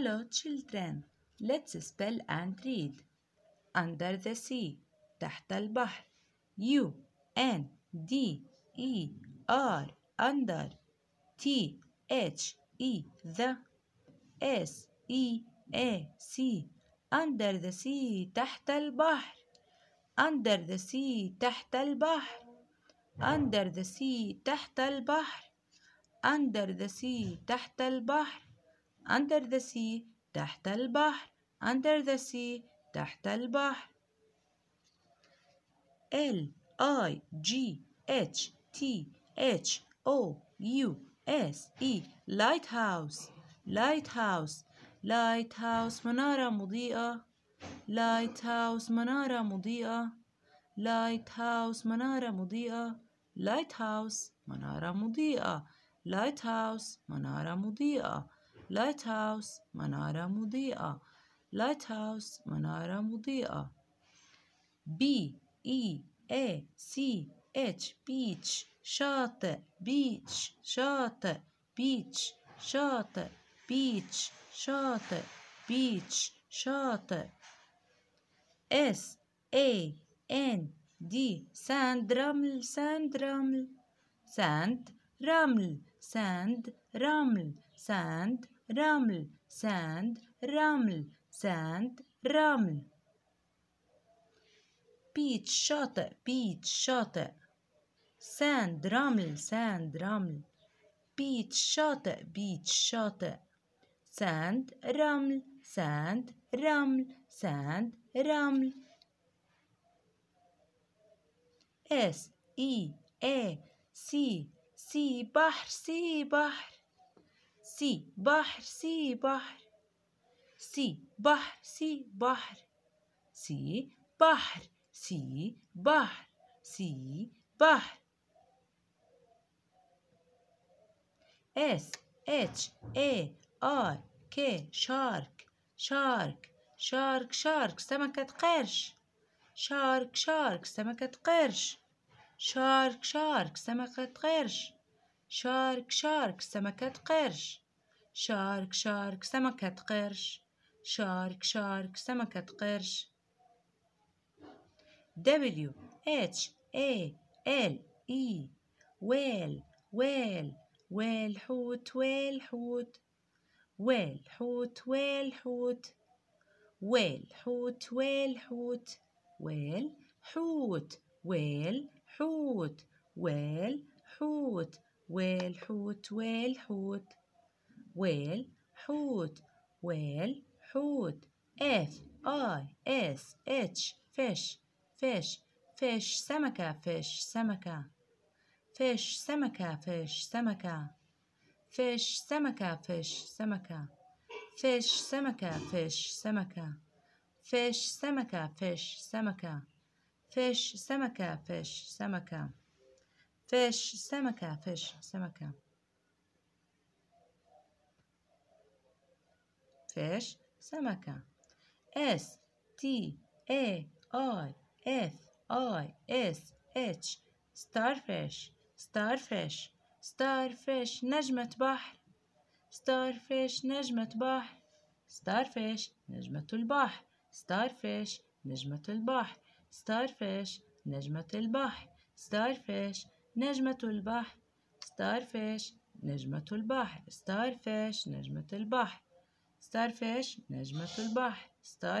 Hello children, let's spell and read. Under the sea, تحت البحر. U N D E R under T H E the S E A C under the sea تحت البحر under the sea تحت البحر under the sea تحت البحر under the sea تحت البحر under the sea تحت البحر under the sea تحت البحر L I G H T H O U S E lighthouse lighthouse lighthouse منارة مضيئة lighthouse منارة مضيئة lighthouse منارة مضيئة lighthouse منارة مضيئة lighthouse منارة مضيئة lighthouse manara مضيئة lighthouse manara مضيئة B E A C H beach شاطئ beach شاطئ beach شاطئ beach شاطئ beach شاطئ S A N D sand رمل sand رمل sand رمل sand رمل sand رمل, raml sand raml sand raml beach شاطئ beach شاطئ sand رمل sand رمل beach شاطئ beach شاطئ sand رمل sand رمل sand رمل S E A C C بحر C بحر سي بحر سي بحر سي بحر سي بحر سي بحر سي بحر سي بحر اس اتش اي ار كي شارك شارك شارك شارك سمكة قرش شارك شارك سمكة قرش شارك شارك سمكة قرش شارك شارك سمكة قرش شارك شارك سمكة قرش شارك شارك سمكة قرش W H A L E ويل ويل ويل حوت ويل حوت ويل حوت ويل حوت ويل حوت ويل حوت ويل حوت ويل حوت ويل حوت ويل حوت ويل حوت ويل حوت ويل حوت F I S H fish fish fish سمكة fish سمكة fish سمكة fish سمكة fish سمكة fish سمكة fish سمكة fish سمكة fish سمكة fish سمكة fish سمكة fish سمكة fish سمكة fish سمكة فيش سمكة S T A I F I S H starfish starfish starfish نجمة بحر starfish نجمة بحر starfish نجمة البحر starfish نجمة البحر starfish نجمة البحر starfish نجمة البحر starfish نجمة البحر starfish نجمة البحر ستار فيش نجمة البحر ستار